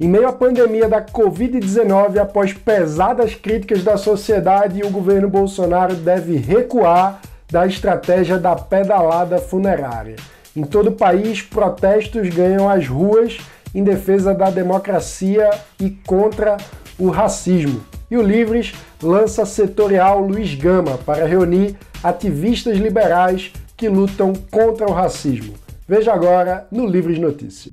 Em meio à pandemia da Covid-19, após pesadas críticas da sociedade, o governo Bolsonaro deve recuar da estratégia da pedalada funerária. Em todo o país, protestos ganham as ruas em defesa da democracia e contra o racismo. E o Livres lança setorial Luiz Gama para reunir ativistas liberais que lutam contra o racismo. Veja agora no Livres Notícias.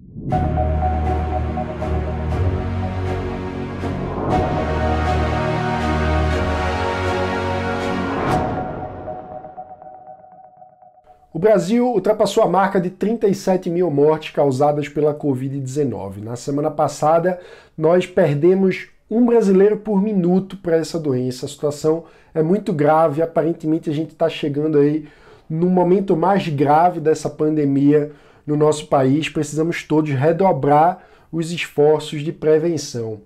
Brasil ultrapassou a marca de 37 mil mortes causadas pela Covid-19. Na semana passada, nós perdemos um brasileiro por minuto para essa doença. A situação é muito grave. Aparentemente, a gente está chegando aí no momento mais grave dessa pandemia no nosso país. Precisamos todos redobrar os esforços de prevenção.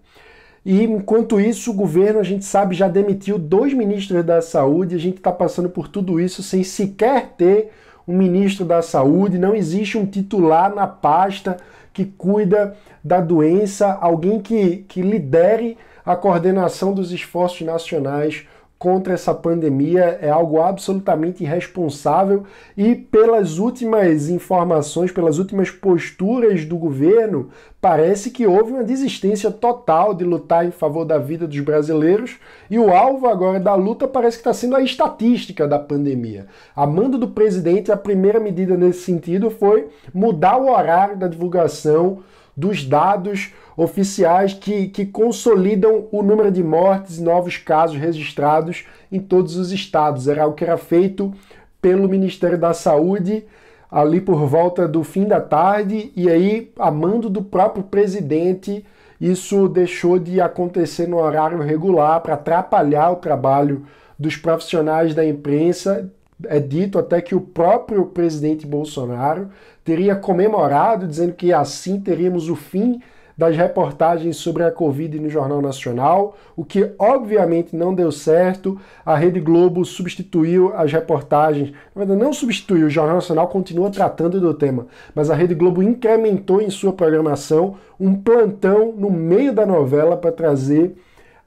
E enquanto isso, o governo, a gente sabe, já demitiu dois ministros da saúde. A gente está passando por tudo isso sem sequer ter um ministro da saúde, não existe um titular na pasta que cuida da doença, alguém que, que lidere a coordenação dos esforços nacionais contra essa pandemia é algo absolutamente irresponsável e pelas últimas informações, pelas últimas posturas do governo, parece que houve uma desistência total de lutar em favor da vida dos brasileiros e o alvo agora da luta parece que está sendo a estatística da pandemia. A mando do presidente, a primeira medida nesse sentido foi mudar o horário da divulgação dos dados oficiais que, que consolidam o número de mortes e novos casos registrados em todos os estados. Era o que era feito pelo Ministério da Saúde ali por volta do fim da tarde, e aí, a mando do próprio presidente, isso deixou de acontecer no horário regular para atrapalhar o trabalho dos profissionais da imprensa. É dito até que o próprio presidente Bolsonaro teria comemorado, dizendo que assim teríamos o fim das reportagens sobre a Covid no Jornal Nacional, o que obviamente não deu certo. A Rede Globo substituiu as reportagens, não substituiu, o Jornal Nacional continua tratando do tema, mas a Rede Globo incrementou em sua programação um plantão no meio da novela para trazer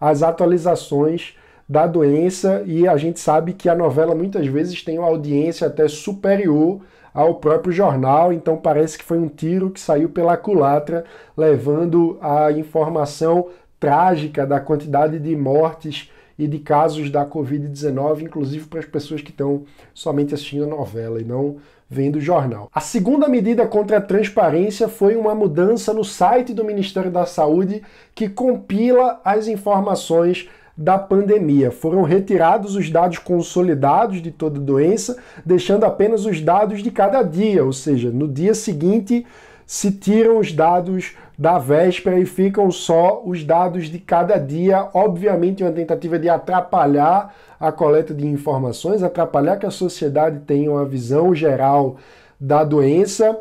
as atualizações da doença e a gente sabe que a novela muitas vezes tem uma audiência até superior ao próprio jornal, então parece que foi um tiro que saiu pela culatra, levando a informação trágica da quantidade de mortes e de casos da Covid-19, inclusive para as pessoas que estão somente assistindo a novela e não vendo o jornal. A segunda medida contra a transparência foi uma mudança no site do Ministério da Saúde que compila as informações da pandemia. Foram retirados os dados consolidados de toda doença, deixando apenas os dados de cada dia, ou seja, no dia seguinte se tiram os dados da véspera e ficam só os dados de cada dia, obviamente é uma tentativa de atrapalhar a coleta de informações, atrapalhar que a sociedade tenha uma visão geral da doença.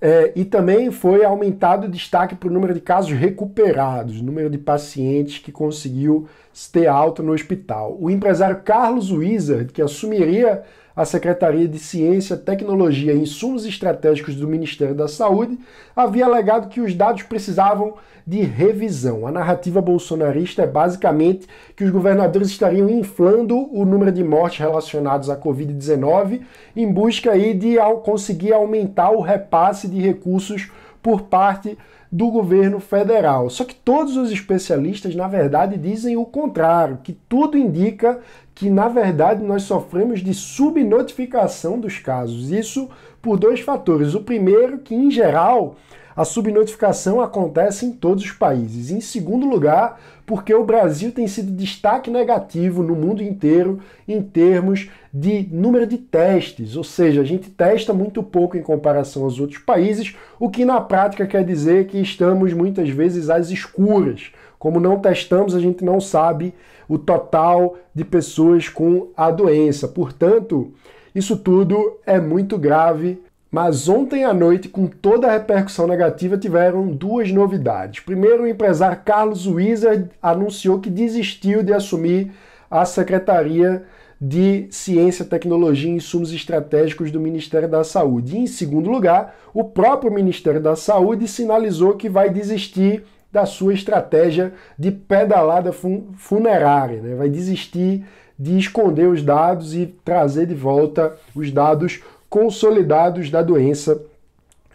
É, e também foi aumentado o destaque para o número de casos recuperados, número de pacientes que conseguiu ter alta no hospital. O empresário Carlos Wizard, que assumiria a Secretaria de Ciência, Tecnologia e Insumos Estratégicos do Ministério da Saúde, havia alegado que os dados precisavam de revisão. A narrativa bolsonarista é basicamente que os governadores estariam inflando o número de mortes relacionadas à Covid-19 em busca aí de conseguir aumentar o repasse de recursos por parte do governo federal. Só que todos os especialistas, na verdade, dizem o contrário, que tudo indica que, na verdade, nós sofremos de subnotificação dos casos. Isso por dois fatores. O primeiro, que, em geral, a subnotificação acontece em todos os países. Em segundo lugar, porque o Brasil tem sido destaque negativo no mundo inteiro em termos de número de testes, ou seja, a gente testa muito pouco em comparação aos outros países, o que na prática quer dizer que estamos muitas vezes às escuras. Como não testamos, a gente não sabe o total de pessoas com a doença. Portanto, isso tudo é muito grave mas ontem à noite, com toda a repercussão negativa, tiveram duas novidades. Primeiro, o empresário Carlos Wizard anunciou que desistiu de assumir a Secretaria de Ciência, Tecnologia e Insumos Estratégicos do Ministério da Saúde. E, em segundo lugar, o próprio Ministério da Saúde sinalizou que vai desistir da sua estratégia de pedalada fun funerária, né? vai desistir de esconder os dados e trazer de volta os dados consolidados da doença.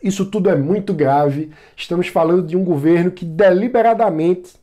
Isso tudo é muito grave. Estamos falando de um governo que deliberadamente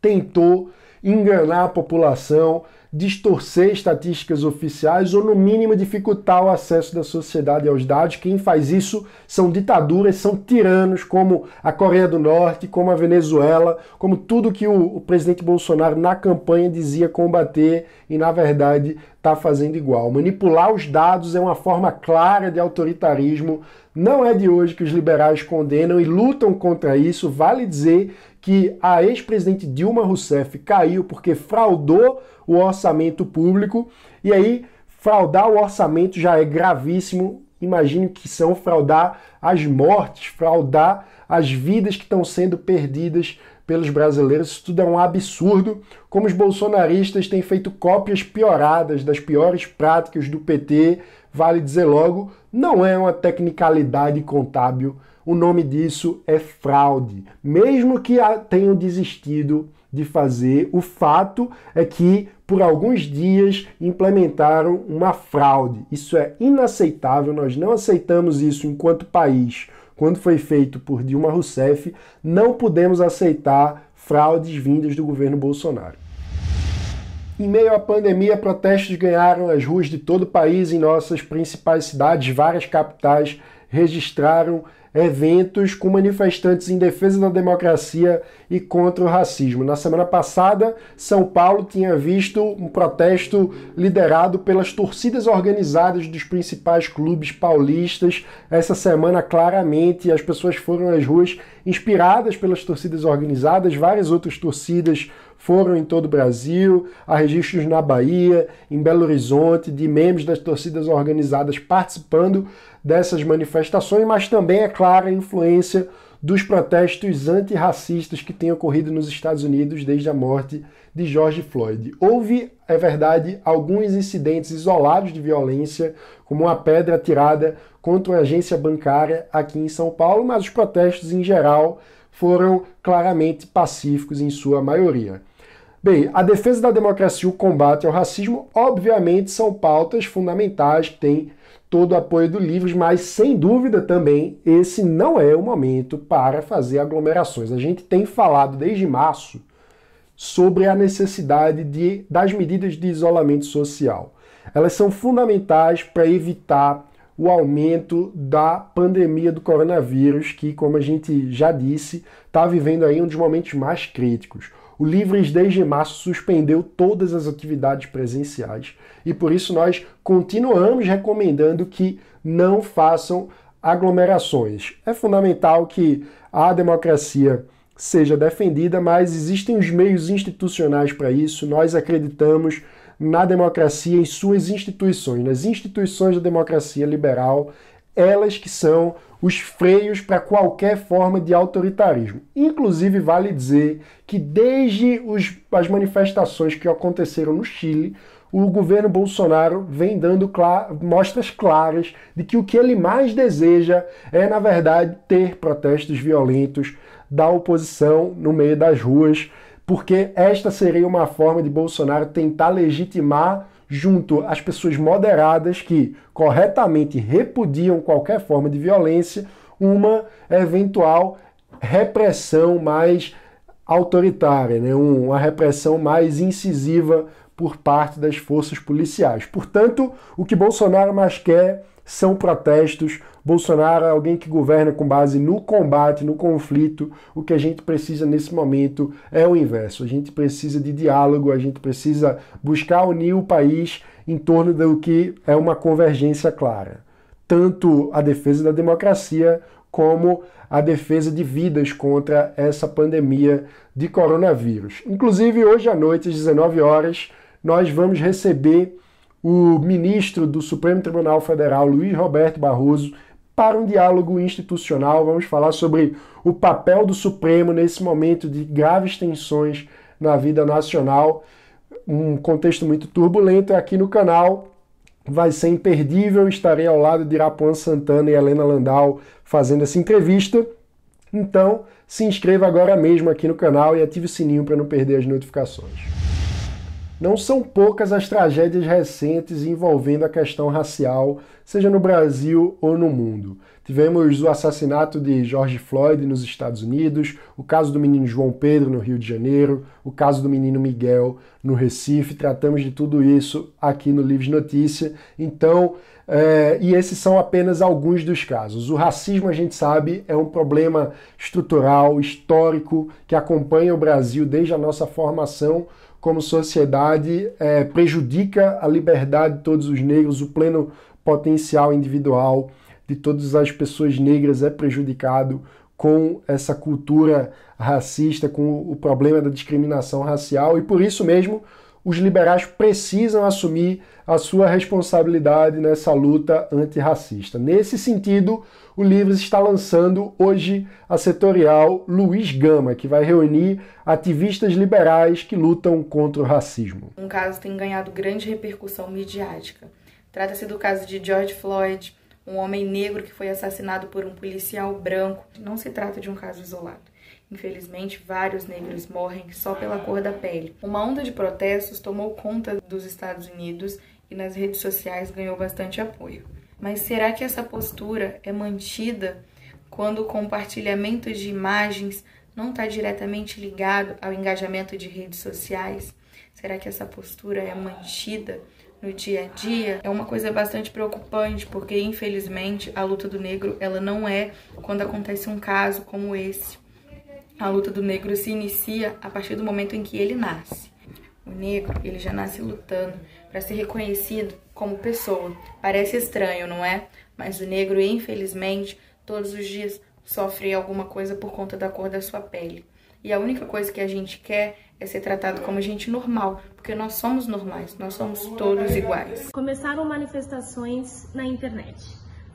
tentou enganar a população, distorcer estatísticas oficiais ou, no mínimo, dificultar o acesso da sociedade aos dados. Quem faz isso são ditaduras, são tiranos, como a Coreia do Norte, como a Venezuela, como tudo que o, o presidente Bolsonaro na campanha dizia combater e, na verdade, está fazendo igual. Manipular os dados é uma forma clara de autoritarismo. Não é de hoje que os liberais condenam e lutam contra isso. Vale dizer que a ex-presidente Dilma Rousseff caiu porque fraudou o orçamento público. E aí, fraudar o orçamento já é gravíssimo. Imagine que são fraudar as mortes, fraudar as vidas que estão sendo perdidas pelos brasileiros. Isso tudo é um absurdo. Como os bolsonaristas têm feito cópias pioradas das piores práticas do PT, vale dizer logo, não é uma tecnicalidade contábil o nome disso é fraude. Mesmo que tenham desistido de fazer, o fato é que por alguns dias implementaram uma fraude. Isso é inaceitável, nós não aceitamos isso enquanto país. Quando foi feito por Dilma Rousseff, não podemos aceitar fraudes vindas do governo Bolsonaro. Em meio à pandemia, protestos ganharam as ruas de todo o país, em nossas principais cidades, várias capitais registraram eventos com manifestantes em defesa da democracia e contra o racismo. Na semana passada, São Paulo tinha visto um protesto liderado pelas torcidas organizadas dos principais clubes paulistas. Essa semana, claramente, as pessoas foram às ruas inspiradas pelas torcidas organizadas, várias outras torcidas foram em todo o Brasil, há registros na Bahia, em Belo Horizonte, de membros das torcidas organizadas participando dessas manifestações, mas também é clara a influência dos protestos antirracistas que têm ocorrido nos Estados Unidos desde a morte de George Floyd. Houve, é verdade, alguns incidentes isolados de violência, como uma pedra tirada contra uma agência bancária aqui em São Paulo, mas os protestos em geral foram claramente pacíficos em sua maioria. Bem, a defesa da democracia e o combate ao racismo, obviamente, são pautas fundamentais que têm todo o apoio do Livres, mas sem dúvida também esse não é o momento para fazer aglomerações. A gente tem falado desde março sobre a necessidade de, das medidas de isolamento social. Elas são fundamentais para evitar o aumento da pandemia do coronavírus, que, como a gente já disse, está vivendo aí um dos momentos mais críticos. O Livres desde março suspendeu todas as atividades presenciais e por isso nós continuamos recomendando que não façam aglomerações. É fundamental que a democracia seja defendida, mas existem os meios institucionais para isso. Nós acreditamos na democracia, em suas instituições, nas instituições da democracia liberal elas que são os freios para qualquer forma de autoritarismo. Inclusive, vale dizer que desde os, as manifestações que aconteceram no Chile, o governo Bolsonaro vem dando mostras claras de que o que ele mais deseja é, na verdade, ter protestos violentos da oposição no meio das ruas, porque esta seria uma forma de Bolsonaro tentar legitimar junto às pessoas moderadas que corretamente repudiam qualquer forma de violência, uma eventual repressão mais autoritária, né? uma repressão mais incisiva por parte das forças policiais. Portanto, o que Bolsonaro mais quer são protestos. Bolsonaro é alguém que governa com base no combate, no conflito. O que a gente precisa nesse momento é o inverso. A gente precisa de diálogo, a gente precisa buscar unir o país em torno do que é uma convergência clara. Tanto a defesa da democracia como a defesa de vidas contra essa pandemia de coronavírus. Inclusive, hoje à noite, às 19 horas, nós vamos receber o ministro do Supremo Tribunal Federal, Luiz Roberto Barroso, para um diálogo institucional. Vamos falar sobre o papel do Supremo nesse momento de graves tensões na vida nacional, um contexto muito turbulento. Aqui no canal vai ser imperdível. Estarei ao lado de Irapuan Santana e Helena Landau fazendo essa entrevista. Então, se inscreva agora mesmo aqui no canal e ative o sininho para não perder as notificações. Não são poucas as tragédias recentes envolvendo a questão racial, seja no Brasil ou no mundo. Tivemos o assassinato de George Floyd nos Estados Unidos, o caso do menino João Pedro no Rio de Janeiro, o caso do menino Miguel no Recife. Tratamos de tudo isso aqui no Livros Notícia. Então, é, e esses são apenas alguns dos casos. O racismo, a gente sabe, é um problema estrutural, histórico, que acompanha o Brasil desde a nossa formação como sociedade é, prejudica a liberdade de todos os negros, o pleno potencial individual de todas as pessoas negras é prejudicado com essa cultura racista, com o problema da discriminação racial e por isso mesmo os liberais precisam assumir a sua responsabilidade nessa luta antirracista. Nesse sentido, o Livres está lançando hoje a setorial Luiz Gama, que vai reunir ativistas liberais que lutam contra o racismo. Um caso tem ganhado grande repercussão midiática. Trata-se do caso de George Floyd, um homem negro que foi assassinado por um policial branco. Não se trata de um caso isolado. Infelizmente, vários negros morrem só pela cor da pele. Uma onda de protestos tomou conta dos Estados Unidos e nas redes sociais ganhou bastante apoio. Mas será que essa postura é mantida quando o compartilhamento de imagens não está diretamente ligado ao engajamento de redes sociais? Será que essa postura é mantida no dia a dia? É uma coisa bastante preocupante, porque infelizmente a luta do negro ela não é quando acontece um caso como esse. A luta do negro se inicia a partir do momento em que ele nasce. O negro, ele já nasce lutando para ser reconhecido como pessoa. Parece estranho, não é? Mas o negro, infelizmente, todos os dias sofre alguma coisa por conta da cor da sua pele. E a única coisa que a gente quer é ser tratado como gente normal, porque nós somos normais, nós somos todos iguais. Começaram manifestações na internet.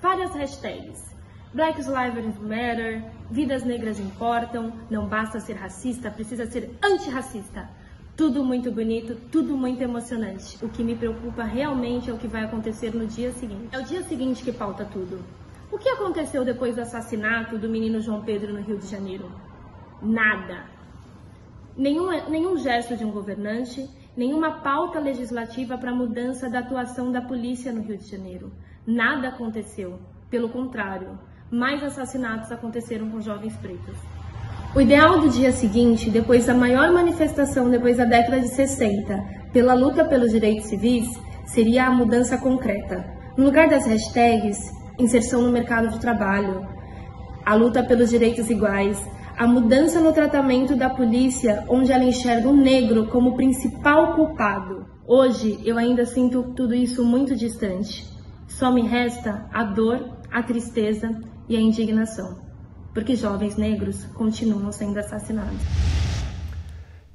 Várias hashtags, Black Lives Matter, vidas negras importam, não basta ser racista, precisa ser antirracista. Tudo muito bonito, tudo muito emocionante. O que me preocupa realmente é o que vai acontecer no dia seguinte. É o dia seguinte que pauta tudo. O que aconteceu depois do assassinato do menino João Pedro no Rio de Janeiro? Nada. Nenhum, nenhum gesto de um governante, nenhuma pauta legislativa para mudança da atuação da polícia no Rio de Janeiro. Nada aconteceu. Pelo contrário, mais assassinatos aconteceram com jovens pretos. O ideal do dia seguinte, depois da maior manifestação depois da década de 60 pela luta pelos direitos civis, seria a mudança concreta. No lugar das hashtags, inserção no mercado de trabalho, a luta pelos direitos iguais, a mudança no tratamento da polícia, onde ela enxerga o negro como principal culpado. Hoje eu ainda sinto tudo isso muito distante. Só me resta a dor, a tristeza e a indignação, porque jovens negros continuam sendo assassinados.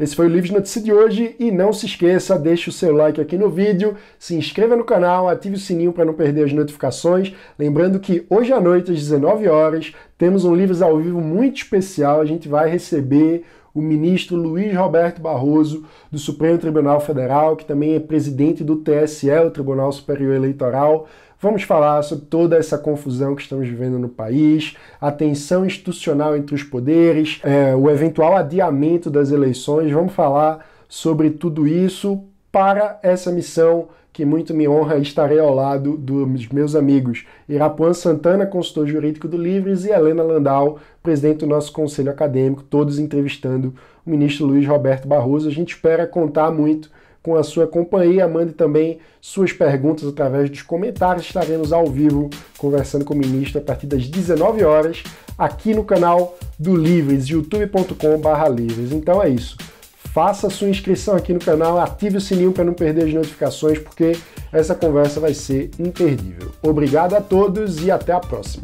Esse foi o Livre Notícia de hoje e não se esqueça, deixe o seu like aqui no vídeo, se inscreva no canal, ative o sininho para não perder as notificações. Lembrando que hoje à noite, às 19 horas, temos um Livros ao vivo muito especial, a gente vai receber o ministro Luiz Roberto Barroso, do Supremo Tribunal Federal, que também é presidente do TSE, o Tribunal Superior Eleitoral. Vamos falar sobre toda essa confusão que estamos vivendo no país, a tensão institucional entre os poderes, é, o eventual adiamento das eleições. Vamos falar sobre tudo isso para essa missão que muito me honra estarei ao lado dos meus amigos Irapuan Santana, consultor jurídico do Livres, e Helena Landau, presidente do nosso conselho acadêmico, todos entrevistando o ministro Luiz Roberto Barroso. A gente espera contar muito com a sua companhia. Mande também suas perguntas através dos comentários. Estaremos ao vivo conversando com o ministro a partir das 19 horas aqui no canal do Livres, youtube.com/livres. Então é isso faça sua inscrição aqui no canal, ative o sininho para não perder as notificações, porque essa conversa vai ser imperdível. Obrigado a todos e até a próxima.